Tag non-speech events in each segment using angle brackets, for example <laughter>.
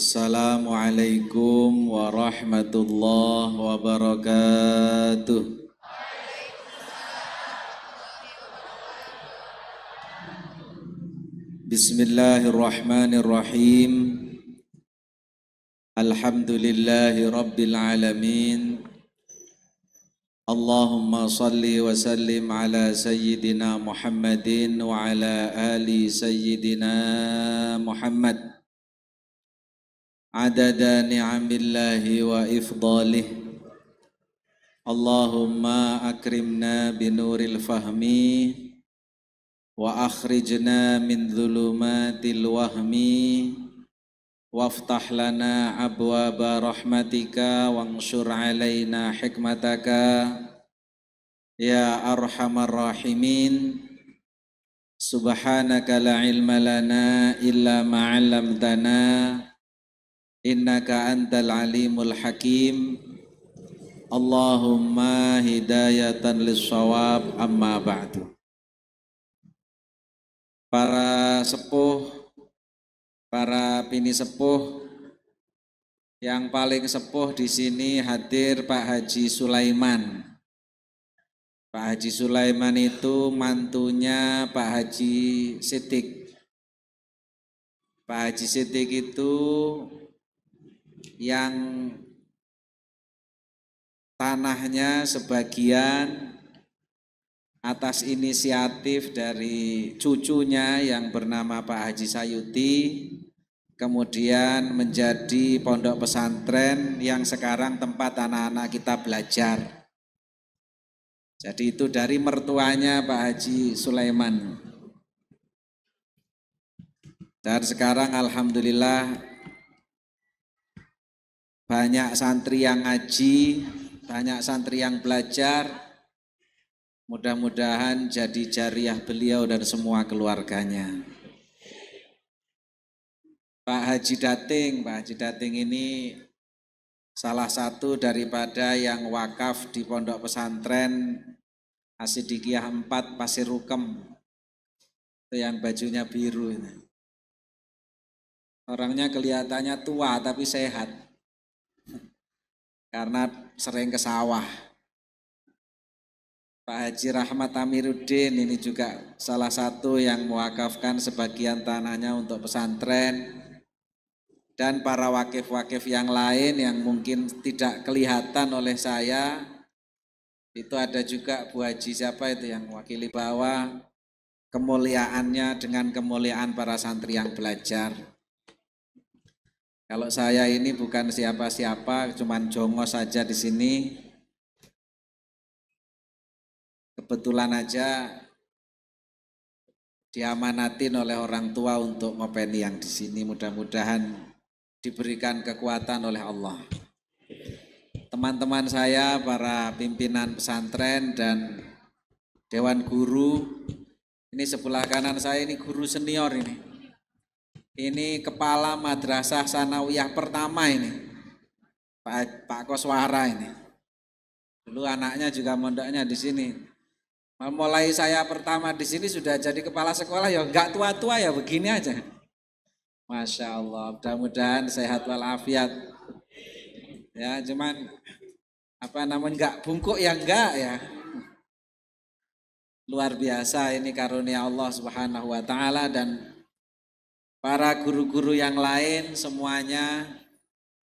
السلام عليكم ورحمة الله وبركاته بسم الله الرحمن الرحيم الحمد لله رب العالمين اللهم صل وسلم على سيدنا محمد وعلى ال سيدنا محمد عدد نعم الله وإفضاله اللهم أكرمنا بنور الفهم وأخرجنا من ظلمات الوهم وافتح لنا أبواب رحمتك وانشر علينا حكمتك يا أرحم الراحمين سبحانك لا علم لنا إلا ما علمتنا innaka antal alimul hakim Allahumma hidayatan lissawab amma ba'du para sepuh para pini sepuh yang paling sepuh di sini hadir Pak Haji Sulaiman Pak Haji Sulaiman itu mantunya Pak Haji Sitik Pak Haji Sitik itu yang tanahnya sebagian atas inisiatif dari cucunya yang bernama Pak Haji Sayuti kemudian menjadi pondok pesantren yang sekarang tempat anak-anak kita belajar. Jadi itu dari mertuanya Pak Haji Sulaiman. Dan sekarang alhamdulillah banyak santri yang ngaji, banyak santri yang belajar. Mudah-mudahan jadi jariah beliau dan semua keluarganya. Pak Haji Dating, Pak Haji Dating ini salah satu daripada yang wakaf di pondok pesantren asidikiah 4 Pasir Rukem. Itu yang bajunya biru. Orangnya kelihatannya tua tapi sehat karena sering ke sawah. Pak Haji Rahmat Amiruddin ini juga salah satu yang mewakafkan sebagian tanahnya untuk pesantren dan para wakif-wakif yang lain yang mungkin tidak kelihatan oleh saya itu ada juga Bu Haji siapa itu yang wakili bawah kemuliaannya dengan kemuliaan para santri yang belajar kalau saya ini bukan siapa-siapa, cuman jongos saja di sini. Kebetulan aja diamanatin oleh orang tua untuk ngopeni yang di sini mudah-mudahan diberikan kekuatan oleh Allah. Teman-teman saya, para pimpinan pesantren dan dewan guru, ini sebelah kanan saya ini guru senior ini. Ini kepala madrasah sanawiyah pertama ini. Pak, Pak Koswara ini. Dulu anaknya juga mondoknya di sini. Mulai saya pertama di sini sudah jadi kepala sekolah ya nggak tua-tua ya begini aja. Masya Allah, mudah-mudahan sehat walafiat. Ya, cuman apa namun nggak bungkuk ya enggak ya. Luar biasa ini karunia Allah Subhanahu wa taala dan para guru-guru yang lain semuanya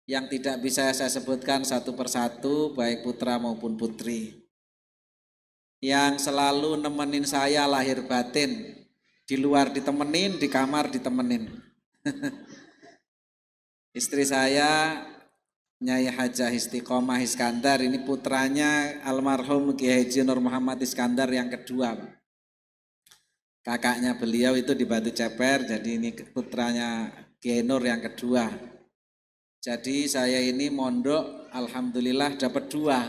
yang tidak bisa saya sebutkan satu persatu baik putra maupun putri yang selalu nemenin saya lahir batin di luar ditemenin di kamar ditemenin <laughs> istri saya Nyai Haja Istiqomah Iskandar ini putranya almarhum Kiai Haji Nur Muhammad Iskandar yang kedua Pak kakaknya beliau itu di Batu Ceper, jadi ini putranya Genur yang kedua. Jadi saya ini mondok, alhamdulillah dapat dua.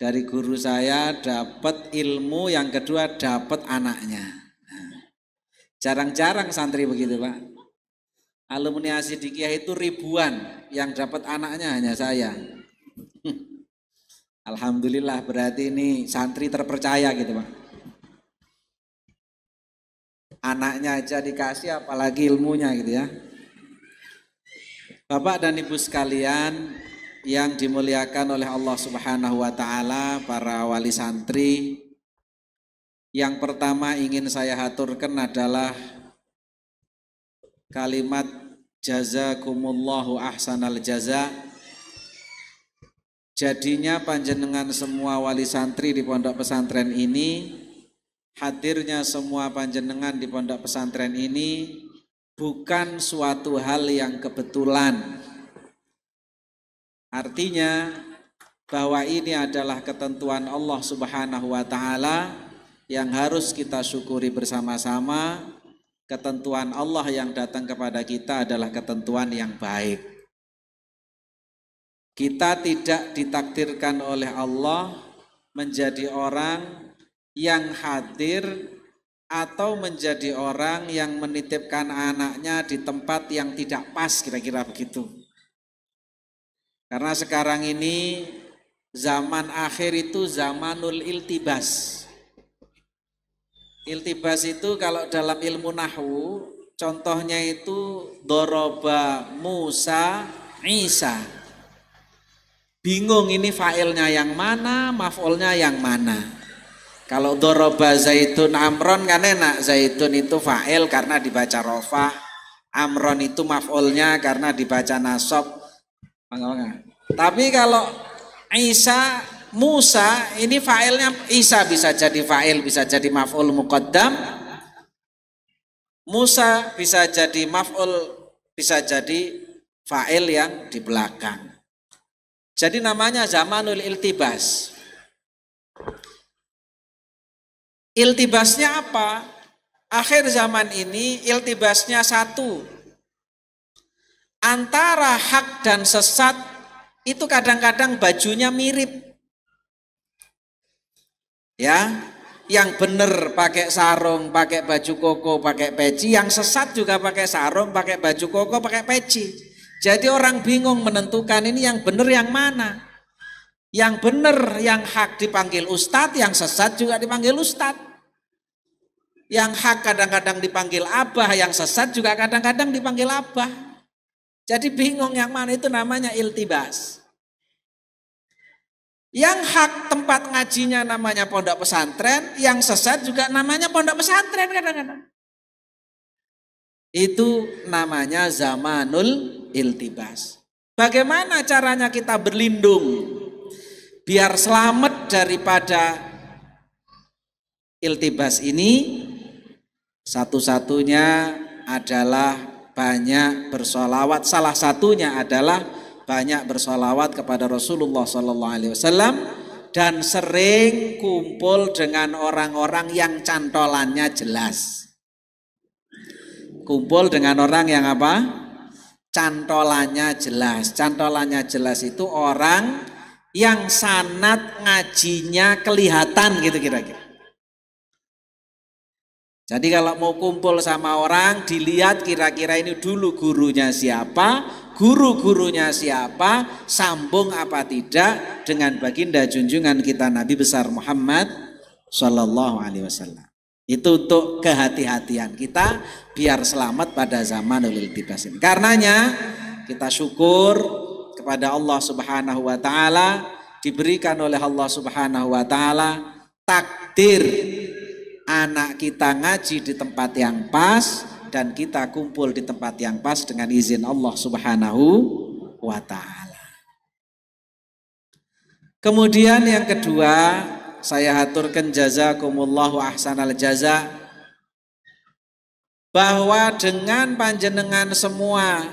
Dari guru saya dapat ilmu, yang kedua dapat anaknya. Nah, jarang-jarang santri begitu Pak. Alumni Asidikiah itu ribuan, yang dapat anaknya hanya saya. <laughs> Alhamdulillah berarti ini santri terpercaya gitu Pak. Anaknya aja dikasih apalagi ilmunya gitu ya. Bapak dan Ibu sekalian yang dimuliakan oleh Allah Subhanahu wa taala, para wali santri, yang pertama ingin saya haturkan adalah kalimat jazakumullahu ahsanal jaza. Jadinya panjenengan semua wali santri di pondok pesantren ini hadirnya semua panjenengan di pondok pesantren ini bukan suatu hal yang kebetulan. Artinya bahwa ini adalah ketentuan Allah Subhanahu wa taala yang harus kita syukuri bersama-sama. Ketentuan Allah yang datang kepada kita adalah ketentuan yang baik. Kita tidak ditakdirkan oleh Allah menjadi orang yang hadir atau menjadi orang yang menitipkan anaknya di tempat yang tidak pas kira-kira begitu. Karena sekarang ini zaman akhir itu zamanul iltibas. Iltibas itu kalau dalam ilmu nahwu contohnya itu doroba Musa Isa. Bingung ini failnya yang mana, mafolnya yang mana. Kalau doroba zaitun amron kan enak. Zaitun itu fa'il karena dibaca Rofa, Amron itu maf'ulnya karena dibaca nasob. Tapi kalau Isa Musa ini fa'ilnya Isa bisa jadi fa'il, bisa jadi maf'ul muqaddam. Musa bisa jadi maf'ul, bisa jadi fa'il yang di belakang. Jadi namanya zamanul iltibas. Iltibasnya apa? Akhir zaman ini iltibasnya satu. Antara hak dan sesat itu kadang-kadang bajunya mirip. Ya, yang benar pakai sarung, pakai baju koko, pakai peci, yang sesat juga pakai sarung, pakai baju koko, pakai peci. Jadi orang bingung menentukan ini yang benar yang mana. Yang benar, yang hak dipanggil ustadz, yang sesat juga dipanggil ustadz. Yang hak kadang-kadang dipanggil abah, yang sesat juga kadang-kadang dipanggil abah. Jadi bingung yang mana itu namanya iltibas. Yang hak tempat ngajinya namanya pondok pesantren, yang sesat juga namanya pondok pesantren kadang-kadang. Itu namanya zamanul iltibas. Bagaimana caranya kita berlindung biar selamat daripada iltibas ini satu-satunya adalah banyak bersolawat salah satunya adalah banyak bersolawat kepada Rasulullah Sallallahu Alaihi Wasallam dan sering kumpul dengan orang-orang yang cantolannya jelas. Kumpul dengan orang yang apa? Cantolannya jelas. Cantolannya jelas itu orang yang sanat ngajinya kelihatan gitu kira-kira. Jadi kalau mau kumpul sama orang dilihat kira-kira ini dulu gurunya siapa, guru-gurunya siapa, sambung apa tidak dengan baginda junjungan kita Nabi besar Muhammad Shallallahu Alaihi Wasallam. Itu untuk kehati-hatian kita biar selamat pada zaman ulil tibasin. Karenanya kita syukur kepada Allah Subhanahu wa taala diberikan oleh Allah Subhanahu wa taala takdir anak kita ngaji di tempat yang pas dan kita kumpul di tempat yang pas dengan izin Allah Subhanahu wa taala. Kemudian yang kedua, saya haturkan jazakumullahu ahsanal jaza bahwa dengan panjenengan semua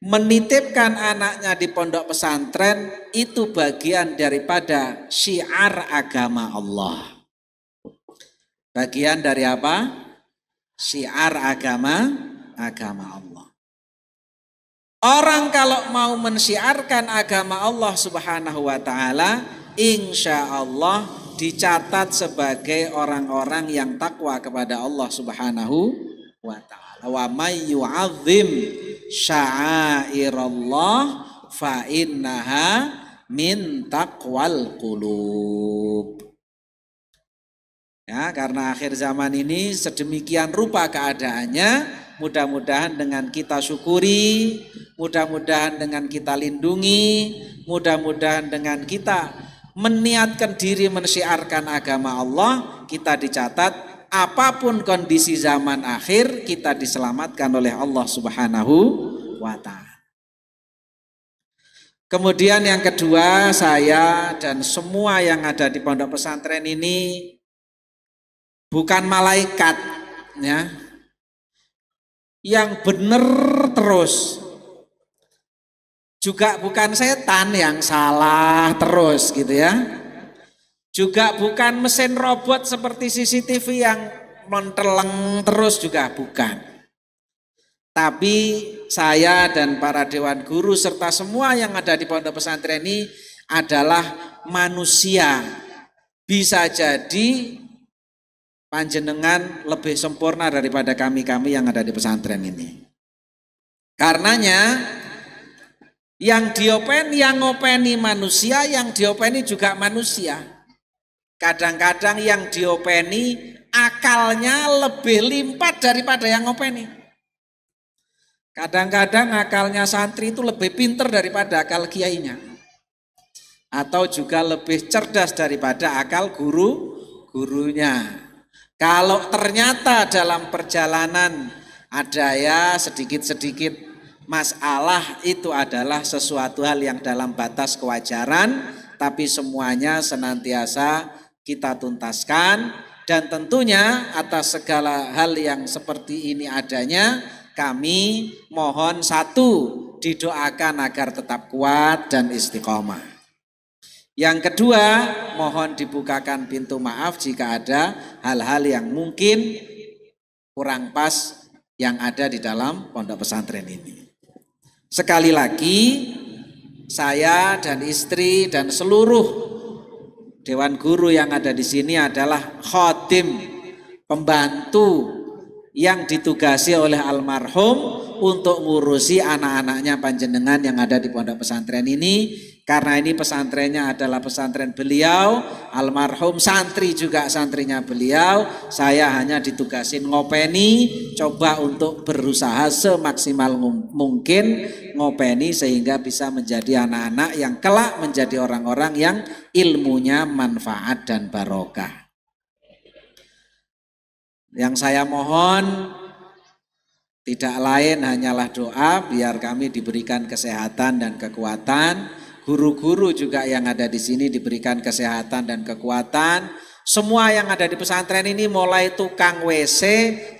menitipkan anaknya di pondok pesantren itu bagian daripada syiar agama Allah. Bagian dari apa? Syiar agama agama Allah. Orang kalau mau mensiarkan agama Allah Subhanahu wa taala, insya Allah dicatat sebagai orang-orang yang takwa kepada Allah Subhanahu wa taala wa may yu'azzim sya'airallah fa innaha min taqwal qulub Ya, karena akhir zaman ini sedemikian rupa keadaannya, mudah-mudahan dengan kita syukuri, mudah-mudahan dengan kita lindungi, mudah-mudahan dengan kita meniatkan diri mensiarkan agama Allah, kita dicatat apapun kondisi zaman akhir kita diselamatkan oleh Allah Subhanahu wa taala. Kemudian yang kedua, saya dan semua yang ada di pondok pesantren ini bukan malaikat ya. Yang benar terus. Juga bukan setan yang salah terus gitu ya juga bukan mesin robot seperti CCTV yang menteleng terus juga bukan. Tapi saya dan para dewan guru serta semua yang ada di pondok pesantren ini adalah manusia. Bisa jadi panjenengan lebih sempurna daripada kami-kami yang ada di pesantren ini. Karenanya yang diopeni, yang ngopeni manusia, yang diopeni juga manusia. Kadang-kadang yang diopeni akalnya lebih limpat daripada yang ngopeni. Kadang-kadang akalnya santri itu lebih pinter daripada akal kiainya. Atau juga lebih cerdas daripada akal guru gurunya. Kalau ternyata dalam perjalanan ada ya sedikit-sedikit masalah itu adalah sesuatu hal yang dalam batas kewajaran tapi semuanya senantiasa kita tuntaskan dan tentunya atas segala hal yang seperti ini adanya kami mohon satu didoakan agar tetap kuat dan istiqomah. Yang kedua, mohon dibukakan pintu maaf jika ada hal-hal yang mungkin kurang pas yang ada di dalam pondok pesantren ini. Sekali lagi, saya dan istri dan seluruh Dewan guru yang ada di sini adalah khotim, pembantu yang ditugasi oleh almarhum untuk ngurusi anak-anaknya panjenengan yang ada di pondok pesantren ini karena ini pesantrennya adalah pesantren beliau almarhum santri juga santrinya beliau saya hanya ditugasin ngopeni coba untuk berusaha semaksimal mungkin ngopeni sehingga bisa menjadi anak-anak yang kelak menjadi orang-orang yang ilmunya manfaat dan barokah yang saya mohon tidak lain hanyalah doa biar kami diberikan kesehatan dan kekuatan. Guru-guru juga yang ada di sini diberikan kesehatan dan kekuatan. Semua yang ada di pesantren ini mulai tukang WC,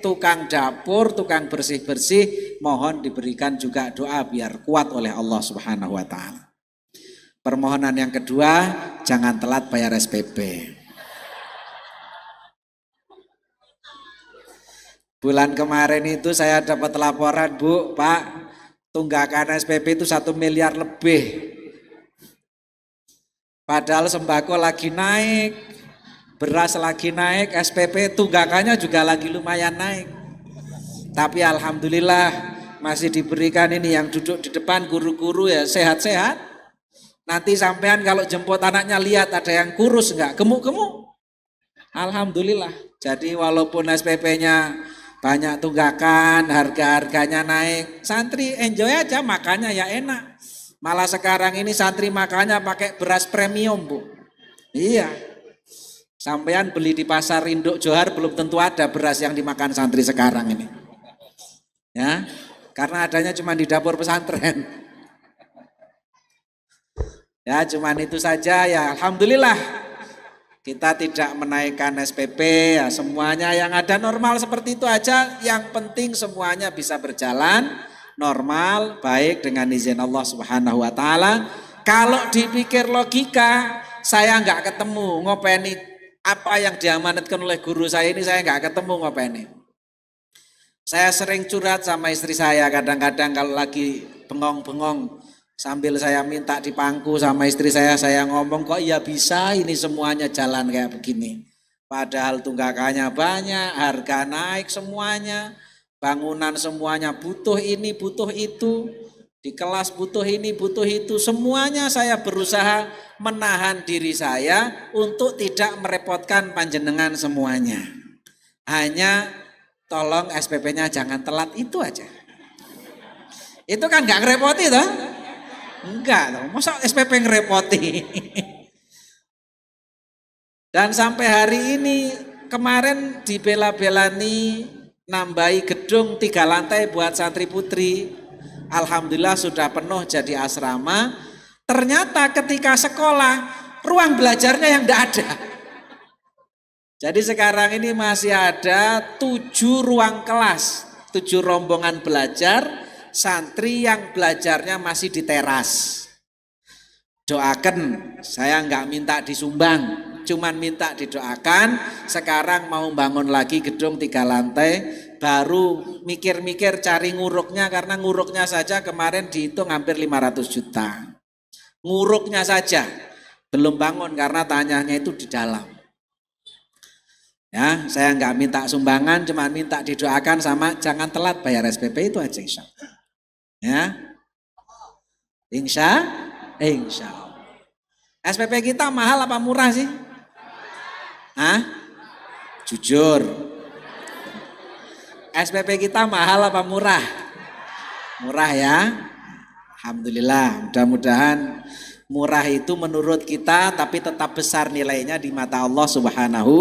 tukang dapur, tukang bersih-bersih, mohon diberikan juga doa biar kuat oleh Allah Subhanahu wa taala. Permohonan yang kedua, jangan telat bayar SPP. Bulan kemarin itu saya dapat laporan, Bu, Pak, tunggakan SPP itu satu miliar lebih. Padahal sembako lagi naik, beras lagi naik, SPP tunggakannya juga lagi lumayan naik. Tapi alhamdulillah masih diberikan ini yang duduk di depan guru-guru ya sehat-sehat. Nanti sampean kalau jemput anaknya lihat ada yang kurus enggak, gemuk-gemuk. Alhamdulillah. Jadi walaupun SPP-nya banyak tunggakan, harga-harganya naik. Santri enjoy aja, makannya ya enak. Malah sekarang ini santri makannya pakai beras premium, Bu. Iya. Sampean beli di pasar Induk Johar belum tentu ada beras yang dimakan santri sekarang ini. Ya, karena adanya cuma di dapur pesantren. Ya, cuman itu saja ya. Alhamdulillah kita tidak menaikkan SPP, ya semuanya yang ada normal seperti itu aja. Yang penting semuanya bisa berjalan normal, baik dengan izin Allah Subhanahu wa taala. Kalau dipikir logika, saya nggak ketemu ngopeni apa yang diamanatkan oleh guru saya ini saya nggak ketemu ngopeni. Saya sering curhat sama istri saya kadang-kadang kalau lagi bengong-bengong Sambil saya minta dipangku sama istri saya, saya ngomong kok iya bisa ini semuanya jalan kayak begini. Padahal tunggakannya banyak, harga naik semuanya, bangunan semuanya butuh ini, butuh itu. Di kelas butuh ini, butuh itu. Semuanya saya berusaha menahan diri saya untuk tidak merepotkan panjenengan semuanya. Hanya tolong SPP-nya jangan telat itu aja. Itu kan nggak repot itu. Enggak loh, masa SPP ngerepotin. Dan sampai hari ini kemarin dibela-belani nambahi gedung tiga lantai buat santri putri. Alhamdulillah sudah penuh jadi asrama. Ternyata ketika sekolah ruang belajarnya yang tidak ada. Jadi sekarang ini masih ada tujuh ruang kelas, tujuh rombongan belajar, santri yang belajarnya masih di teras. Doakan, saya nggak minta disumbang, cuman minta didoakan. Sekarang mau bangun lagi gedung tiga lantai, baru mikir-mikir cari nguruknya karena nguruknya saja kemarin dihitung hampir 500 juta. Nguruknya saja belum bangun karena tanyanya itu di dalam. Ya, saya nggak minta sumbangan, cuman minta didoakan sama jangan telat bayar SPP itu aja insya Ya. Insya, eh, insya SPP kita mahal apa murah sih? Hah? Jujur. SPP kita mahal apa murah? Murah ya. Alhamdulillah, mudah-mudahan murah itu menurut kita tapi tetap besar nilainya di mata Allah Subhanahu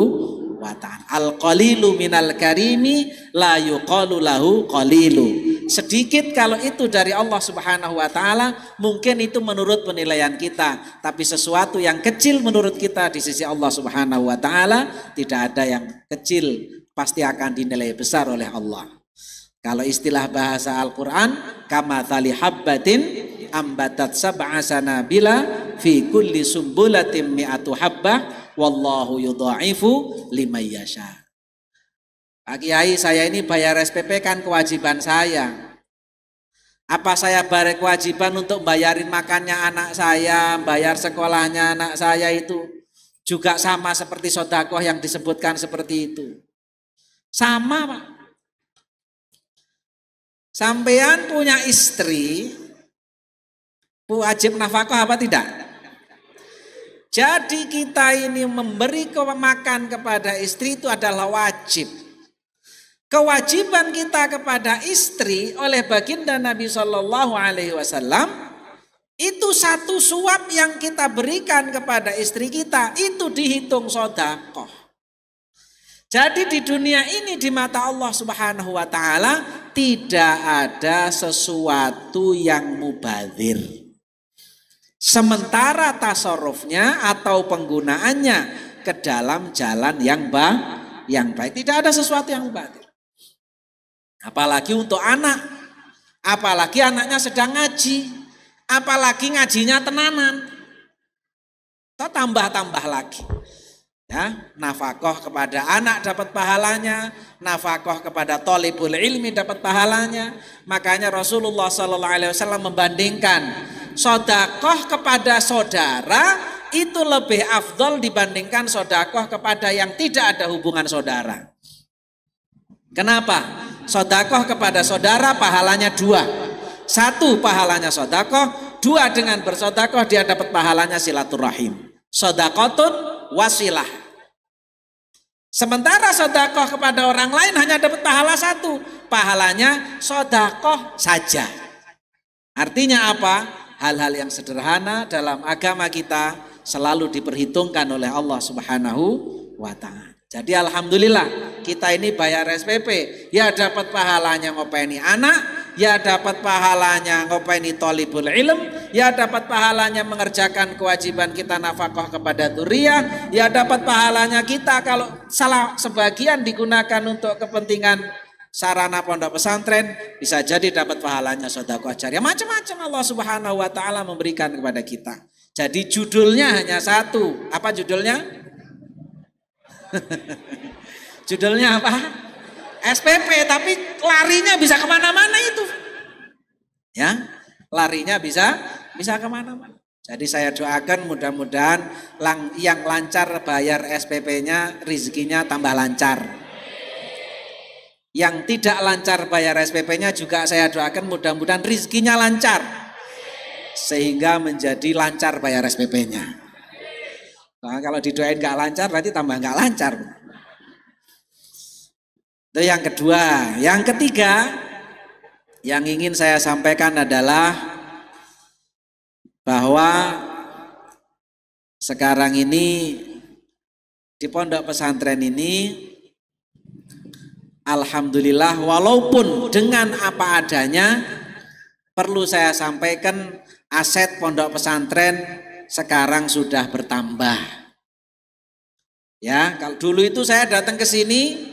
wa taala. Al qalilu minal karimi la yuqalu lahu qalilu. Sedikit kalau itu dari Allah Subhanahu wa taala, mungkin itu menurut penilaian kita, tapi sesuatu yang kecil menurut kita di sisi Allah Subhanahu wa taala tidak ada yang kecil, pasti akan dinilai besar oleh Allah. Kalau istilah bahasa Al-Qur'an, kama tali habbatin ambatat sab'a bila fi kulli sumbulatin mi'atu habbah wallahu yudha'ifu liman yasha'. Pak ah, Kiai, saya ini bayar SPP kan kewajiban saya. Apa saya bare kewajiban untuk bayarin makannya anak saya, bayar sekolahnya anak saya itu juga sama seperti sodakoh yang disebutkan seperti itu. Sama Pak. Sampean punya istri, wajib nafkah apa tidak? Jadi kita ini memberi makan kepada istri itu adalah wajib kewajiban kita kepada istri oleh baginda Nabi Shallallahu Alaihi Wasallam itu satu suap yang kita berikan kepada istri kita itu dihitung sodakoh. Jadi di dunia ini di mata Allah Subhanahu wa taala tidak ada sesuatu yang mubazir. Sementara tasorofnya atau penggunaannya ke dalam jalan yang baik, yang baik. Tidak ada sesuatu yang baik. Apalagi untuk anak. Apalagi anaknya sedang ngaji. Apalagi ngajinya tenanan. Kita tambah-tambah lagi. Ya, nafkah kepada anak dapat pahalanya, nafkah kepada tolibul ilmi dapat pahalanya. Makanya Rasulullah Shallallahu Alaihi Wasallam membandingkan sodakoh kepada saudara itu lebih afdol dibandingkan sodakoh kepada yang tidak ada hubungan saudara. Kenapa? Sodakoh kepada saudara pahalanya dua. Satu pahalanya sodakoh, dua dengan bersodakoh dia dapat pahalanya silaturahim. Sodakotun wasilah. Sementara sodakoh kepada orang lain hanya dapat pahala satu. Pahalanya sodakoh saja. Artinya apa? Hal-hal yang sederhana dalam agama kita selalu diperhitungkan oleh Allah Subhanahu wa Ta'ala. Jadi alhamdulillah kita ini bayar SPP, ya dapat pahalanya ngopeni anak, ya dapat pahalanya ngopeni tolibul ilm, ya dapat pahalanya mengerjakan kewajiban kita nafkah kepada turiah, ya dapat pahalanya kita kalau salah sebagian digunakan untuk kepentingan sarana pondok pesantren bisa jadi dapat pahalanya ajar ya macam-macam Allah Subhanahu wa taala memberikan kepada kita. Jadi judulnya hanya satu. Apa judulnya? <laughs> Judulnya apa? SPP, tapi larinya bisa kemana-mana itu. Ya, larinya bisa bisa kemana-mana. Jadi saya doakan mudah-mudahan yang lancar bayar SPP-nya rizkinya tambah lancar. Yang tidak lancar bayar SPP-nya juga saya doakan mudah-mudahan rizkinya lancar. Sehingga menjadi lancar bayar SPP-nya. Nah, kalau didoain nggak lancar berarti tambah nggak lancar. Itu yang kedua. Yang ketiga yang ingin saya sampaikan adalah bahwa sekarang ini di pondok pesantren ini Alhamdulillah walaupun dengan apa adanya perlu saya sampaikan aset pondok pesantren sekarang sudah bertambah. Ya, kalau dulu itu saya datang ke sini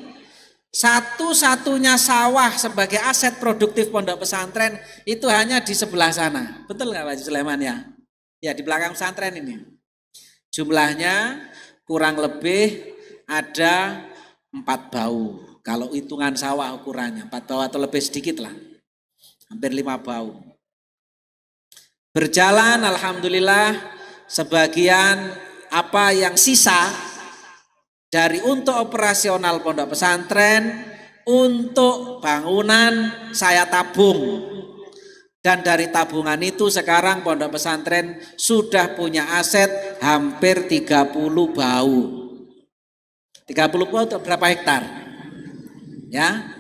satu-satunya sawah sebagai aset produktif pondok pesantren itu hanya di sebelah sana. Betul nggak Pak Sulaiman ya? Ya di belakang pesantren ini. Jumlahnya kurang lebih ada empat bau. Kalau hitungan sawah ukurannya empat bau atau lebih sedikit lah. Hampir lima bau. Berjalan alhamdulillah sebagian apa yang sisa dari untuk operasional pondok pesantren untuk bangunan saya tabung dan dari tabungan itu sekarang pondok pesantren sudah punya aset hampir 30 bau. 30 bau untuk berapa hektar? Ya.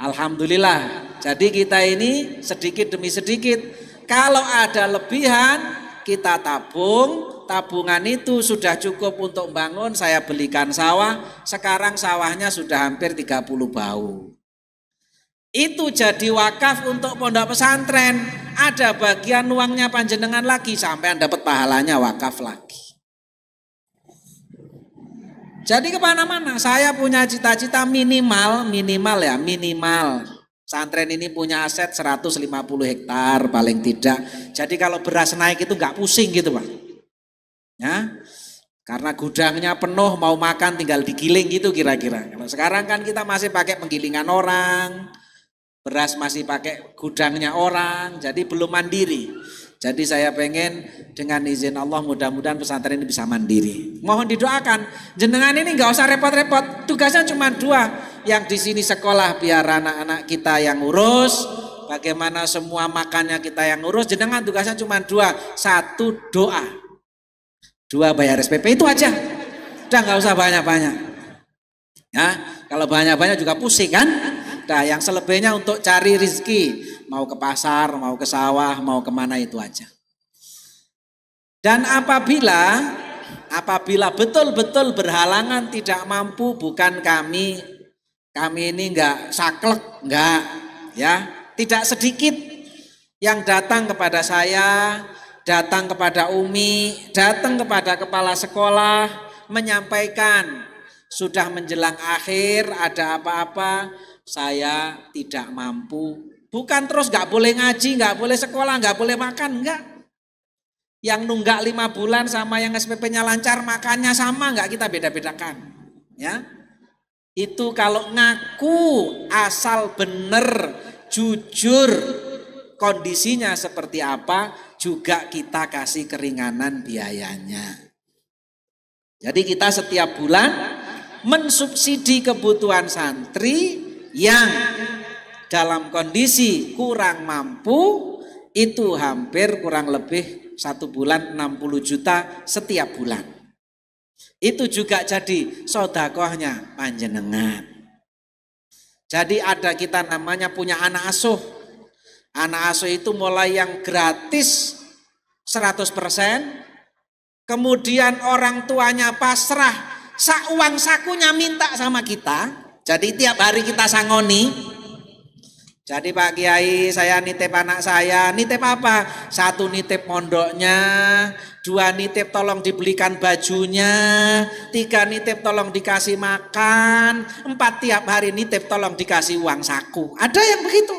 Alhamdulillah. Jadi kita ini sedikit demi sedikit kalau ada lebihan kita tabung, tabungan itu sudah cukup untuk bangun, saya belikan sawah, sekarang sawahnya sudah hampir 30 bau. Itu jadi wakaf untuk pondok pesantren, ada bagian uangnya panjenengan lagi sampai dapat pahalanya wakaf lagi. Jadi kemana-mana saya punya cita-cita minimal, minimal ya, minimal Santren ini punya aset 150 hektar paling tidak. Jadi kalau beras naik itu nggak pusing gitu Pak. Ya, karena gudangnya penuh mau makan tinggal digiling gitu kira-kira. sekarang kan kita masih pakai penggilingan orang, beras masih pakai gudangnya orang, jadi belum mandiri. Jadi saya pengen dengan izin Allah mudah-mudahan pesantren ini bisa mandiri. Mohon didoakan, jenengan ini nggak usah repot-repot, tugasnya cuma dua, yang di sini sekolah biar anak-anak kita yang urus, bagaimana semua makannya kita yang urus. Jenengan tugasnya cuma dua, satu doa, dua bayar SPP itu aja. Udah nggak usah banyak-banyak. Ya, kalau banyak-banyak juga pusing kan? Nah, yang selebihnya untuk cari rezeki mau ke pasar, mau ke sawah, mau kemana itu aja. Dan apabila apabila betul-betul berhalangan tidak mampu bukan kami kami ini enggak saklek, enggak ya. Tidak sedikit yang datang kepada saya, datang kepada Umi, datang kepada kepala sekolah menyampaikan sudah menjelang akhir ada apa-apa saya tidak mampu bukan terus enggak boleh ngaji enggak boleh sekolah enggak boleh makan enggak. yang nunggak lima bulan sama yang SPP-nya lancar makannya sama enggak kita beda-bedakan ya itu kalau ngaku asal benar, jujur, kondisinya seperti apa juga kita kasih keringanan biayanya. Jadi kita setiap bulan mensubsidi kebutuhan santri yang dalam kondisi kurang mampu itu hampir kurang lebih satu bulan 60 juta setiap bulan. Itu juga jadi sodakohnya panjenengan. Jadi ada kita namanya punya anak asuh. Anak asuh itu mulai yang gratis 100%. Kemudian orang tuanya pasrah. Sak uang sakunya minta sama kita. Jadi tiap hari kita sangoni. Jadi Pak Kiai saya nitip anak saya, nitip apa? Satu nitip pondoknya, dua nitip tolong dibelikan bajunya, tiga nitip tolong dikasih makan, empat tiap hari nitip tolong dikasih uang saku. Ada yang begitu?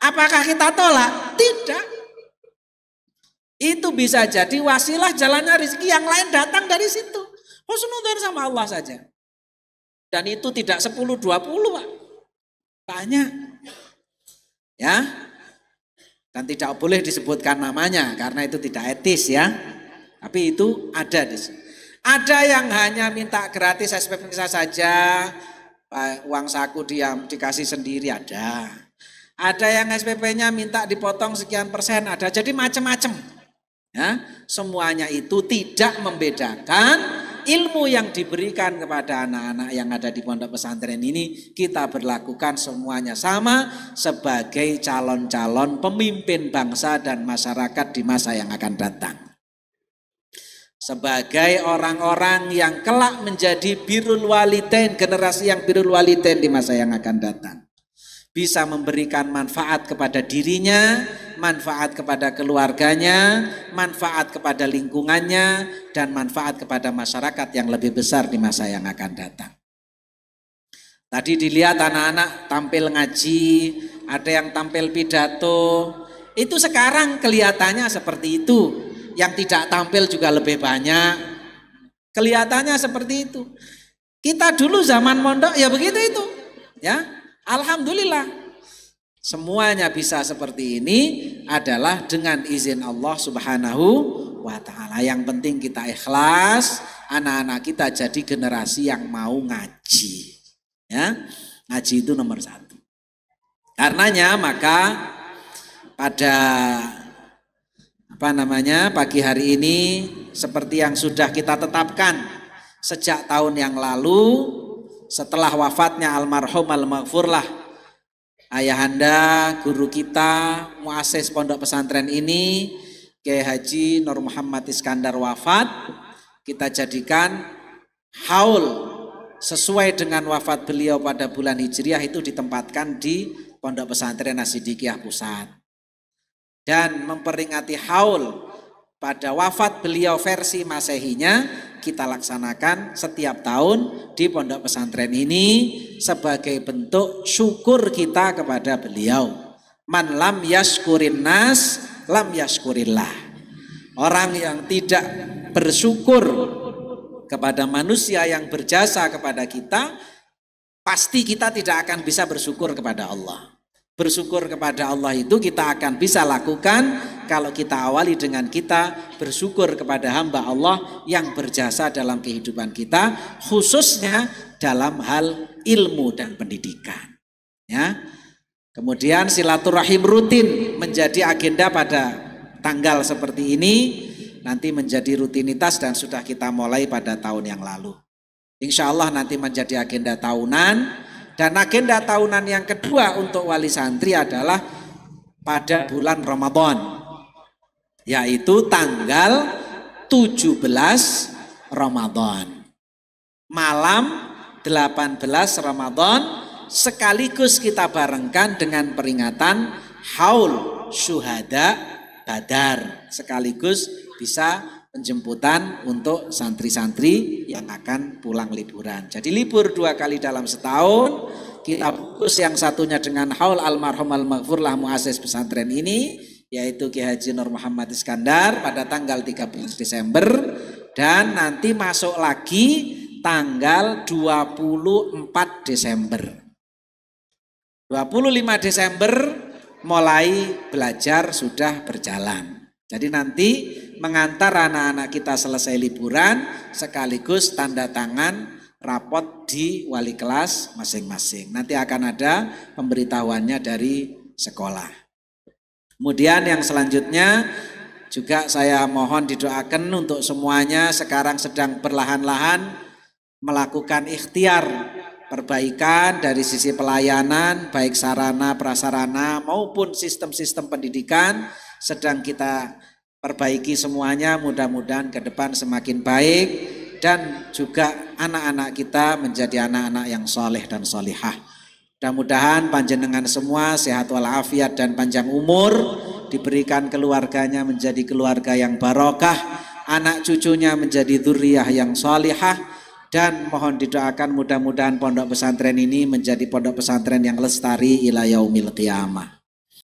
Apakah kita tolak? Tidak. Itu bisa jadi wasilah jalannya rezeki yang lain datang dari situ. Husnudon sama Allah saja. Dan itu tidak 10-20 Pak. Banyak. Ya. Dan tidak boleh disebutkan namanya karena itu tidak etis ya. Tapi itu ada di sini. Ada yang hanya minta gratis SPP bisa saja, uang saku diam dikasih sendiri ada. Ada yang SPP-nya minta dipotong sekian persen ada. Jadi macam-macam. Ya, semuanya itu tidak membedakan ilmu yang diberikan kepada anak-anak yang ada di pondok pesantren ini kita berlakukan semuanya sama sebagai calon-calon pemimpin bangsa dan masyarakat di masa yang akan datang. Sebagai orang-orang yang kelak menjadi birul waliten, generasi yang birul waliten di masa yang akan datang bisa memberikan manfaat kepada dirinya, manfaat kepada keluarganya, manfaat kepada lingkungannya, dan manfaat kepada masyarakat yang lebih besar di masa yang akan datang. Tadi dilihat anak-anak tampil ngaji, ada yang tampil pidato, itu sekarang kelihatannya seperti itu. Yang tidak tampil juga lebih banyak. Kelihatannya seperti itu. Kita dulu zaman mondok ya begitu itu. Ya, Alhamdulillah. Semuanya bisa seperti ini adalah dengan izin Allah Subhanahu wa taala. Yang penting kita ikhlas, anak-anak kita jadi generasi yang mau ngaji. Ya. Ngaji itu nomor satu. Karenanya maka pada apa namanya pagi hari ini seperti yang sudah kita tetapkan sejak tahun yang lalu setelah wafatnya almarhum almaghfurlah ayahanda guru kita muasis pondok pesantren ini Kiai Haji Nur Muhammad Iskandar wafat kita jadikan haul sesuai dengan wafat beliau pada bulan Hijriah itu ditempatkan di Pondok Pesantren Nasidikiyah Pusat dan memperingati haul pada wafat beliau versi masehinya kita laksanakan setiap tahun di pondok pesantren ini sebagai bentuk syukur kita kepada beliau. Man lam yaskurin nas lam yaskurillah. Orang yang tidak bersyukur kepada manusia yang berjasa kepada kita, pasti kita tidak akan bisa bersyukur kepada Allah. Bersyukur kepada Allah itu kita akan bisa lakukan kalau kita awali dengan kita bersyukur kepada hamba Allah yang berjasa dalam kehidupan kita khususnya dalam hal ilmu dan pendidikan. Ya. Kemudian silaturahim rutin menjadi agenda pada tanggal seperti ini nanti menjadi rutinitas dan sudah kita mulai pada tahun yang lalu. Insya Allah nanti menjadi agenda tahunan dan agenda tahunan yang kedua untuk wali santri adalah pada bulan Ramadan. Yaitu tanggal 17 Ramadan. Malam 18 Ramadan sekaligus kita barengkan dengan peringatan haul syuhada badar sekaligus bisa penjemputan untuk santri-santri yang akan pulang liburan. Jadi libur dua kali dalam setahun, kita bungkus yang satunya dengan haul almarhum al maghfurlah muasis pesantren ini, yaitu Ki Haji Nur Muhammad Iskandar pada tanggal 13 Desember dan nanti masuk lagi tanggal 24 Desember. 25 Desember mulai belajar sudah berjalan. Jadi nanti mengantar anak-anak kita selesai liburan sekaligus tanda tangan rapot di wali kelas masing-masing. Nanti akan ada pemberitahuannya dari sekolah. Kemudian yang selanjutnya juga saya mohon didoakan untuk semuanya sekarang sedang perlahan-lahan melakukan ikhtiar perbaikan dari sisi pelayanan baik sarana prasarana maupun sistem-sistem pendidikan sedang kita perbaiki semuanya mudah-mudahan ke depan semakin baik dan juga anak-anak kita menjadi anak-anak yang soleh dan solihah. Mudah-mudahan panjenengan semua sehat walafiat dan panjang umur, diberikan keluarganya menjadi keluarga yang barokah, anak cucunya menjadi zuriyah yang solihah, dan mohon didoakan mudah-mudahan pondok pesantren ini menjadi pondok pesantren yang lestari ila yaumil qiyamah.